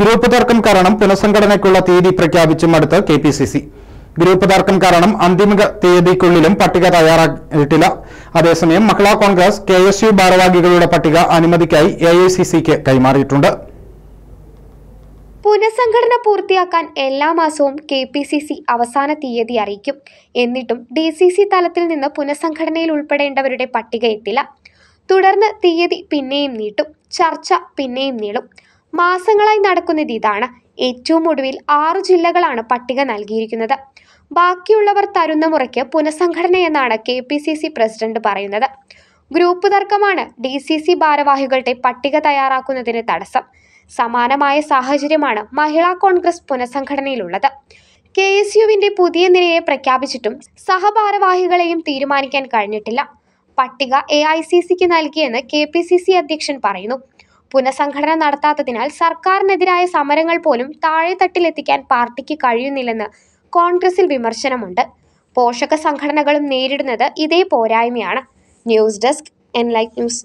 group തർക്കം കാരണം പുനഃസംഘടനയ്ക്കുള്ള തീയതി പ്രഖ്യാപിച്ചും അടുത്ത് K P C C group തർക്കം കാരണം അന്തിമ തീയതിക്കുള്ളിലും പട്ടിക തയ്യാറായിട്ടില്ല അതേസമയം Mahila Congress K S U ഭാരവാഹികളുടെ പട്ടിക അനുമതിക്കായി എ ഐ സി സിക്ക് കൈമാറിയിട്ടുണ്ട് പുനഃസംഘടന പൂർത്തിയാക്കാൻ എല്ലാ മാസവും കെ പി സി സി അവസാന തീയതി അറിയിക്കും എന്നിട്ടും ഡി സി സി തലത്തിൽ നിന്ന് പുനഃസംഘടനയിൽ ഉൾപ്പെടേണ്ടവരുടെ പട്ടിക എത്തില്ല തുടർന്ന് തീയതി പിന്നെയും നീട്ടും ചർച്ച പിന്നെയും നീളും മാസങ്ങളായി നടക്കുന്നത് ഇതാണ് ഏറ്റവും ഒടുവിൽ ആറു ജില്ലകളാണ് പട്ടിക നൽകിയിരിക്കുന്നത് ബാക്കിയുള്ളവർ തരുന്ന മുറയ്ക്ക് പുനഃസംഘടനയെന്നാണ് K P C C president പറയുന്നത് ഗ്രൂപ്പ് തർക്കമാണ് ഡി സി സി ഭാരവാഹികളുടെ പട്ടിക തയ്യാറാക്കുന്നതിന് തടസ്സം സമാനമായ സാഹചര്യമാണ് മഹിളാ കോൺഗ്രസ് പുനഃസംഘടനയിലുള്ളത് കെ എസ് യുവിന്റെ പുതിയ നിലയെ പ്രഖ്യാപിച്ചിട്ടും സഹഭാരവാഹികളെയും തീരുമാനിക്കാൻ കഴിഞ്ഞിട്ടില്ല പട്ടിക എ ഐ സി സിക്ക് നൽകിയെന്ന് കെ പി സി സി അധ്യക്ഷൻ പറയുന്നു പുനഃസംഘടന നടത്താത്തതിനാൽ സർക്കാരിനെതിരായ സമരങ്ങൾ പോലും താഴെത്തട്ടിലെത്തിക്കാൻ പാർട്ടിക്ക് കഴിയുന്നില്ലെന്ന് കോൺഗ്രസിൽ വിമർശനമുണ്ട് പോഷക സംഘടനകളും നേരിടുന്നത് ഇതേ പോരായ്മയാണ് news desk N light news